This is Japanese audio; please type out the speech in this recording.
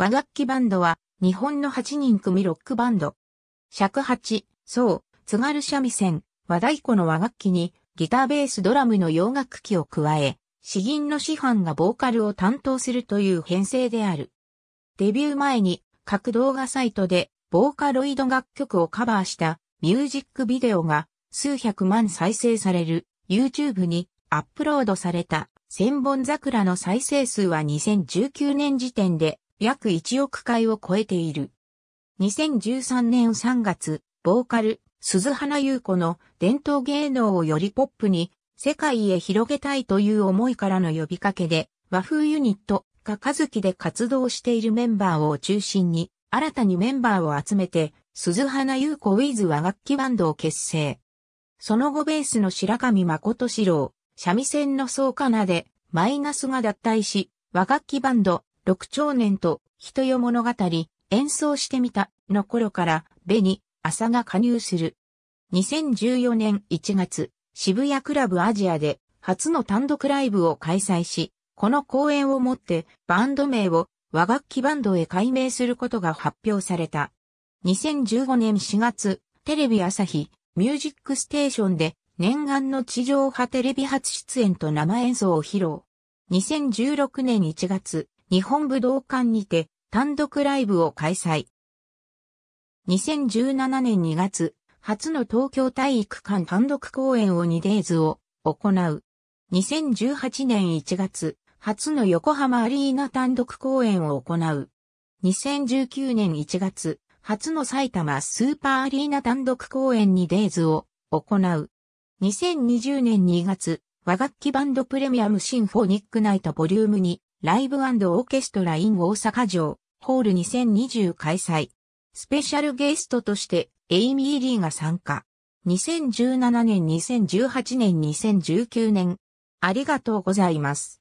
和楽器バンドは日本の8人組ロックバンド。尺八、そう、津軽三味線、和太鼓の和楽器にギターベースドラムの洋楽器を加え、詩吟の師範がボーカルを担当するという編成である。デビュー前に各動画サイトでボーカロイド楽曲をカバーしたミュージックビデオが数百万再生される YouTube にアップロードされた千本桜の再生数は2019年時点で約1億回を超えている。2013年3月、ボーカル、鈴花優子の伝統芸能をよりポップに世界へ広げたいという思いからの呼びかけで和風ユニット、かかずきで活動しているメンバーを中心に新たにメンバーを集めて鈴花優子ウィズ和楽器バンドを結成。その後ベースの白上誠志郎、三味線の総なでマイナスが脱退し和楽器バンド六長年と人よ物語、演奏してみたの頃から、ベに、朝が加入する。2014年1月、渋谷クラブアジアで初の単独ライブを開催し、この公演をもってバンド名を和楽器バンドへ改名することが発表された。2015年4月、テレビ朝日、ミュージックステーションで念願の地上波テレビ初出演と生演奏を披露。2016年1月、日本武道館にて単独ライブを開催。2017年2月、初の東京体育館単独公演を2デイズを行う。2018年1月、初の横浜アリーナ単独公演を行う。2019年1月、初の埼玉スーパーアリーナ単独公演2デイズを行う。2020年2月、和楽器バンドプレミアムシンフォニックナイトボリューム2ライブオーケストライン大阪城、ホール2020開催。スペシャルゲストとして、エイミー・リーが参加。2017年、2018年、2019年。ありがとうございます。